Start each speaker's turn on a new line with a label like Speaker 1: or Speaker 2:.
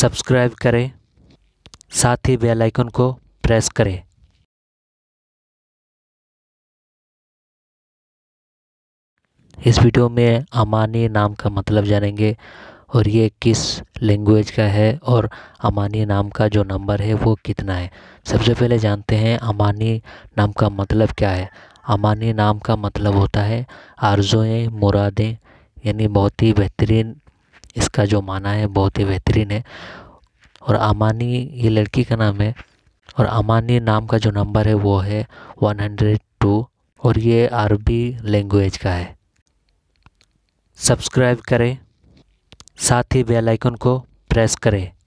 Speaker 1: subscribe करें साथ ही बेल आइकन को प्रेस करें
Speaker 2: इस वीडियो में अमानी नाम का मतलब जानेंगे और ये किस लैंग्वेज का है और अमानी नाम का जो नंबर है वो कितना है सबसे पहले जानते हैं अमानी नाम का मतलब क्या है अमानी नाम का मतलब होता है आरजुएँ मुरादें यानी बहुत ही बेहतरीन इसका जो माना है बहुत ही बेहतरीन है और अमानी ये लड़की का नाम है और अमानी नाम का जो नंबर है वो है वन हंड्रेड टू और ये अरबी लैंग्वेज का है सब्सक्राइब करें साथ ही बेल
Speaker 1: आइकन को प्रेस करें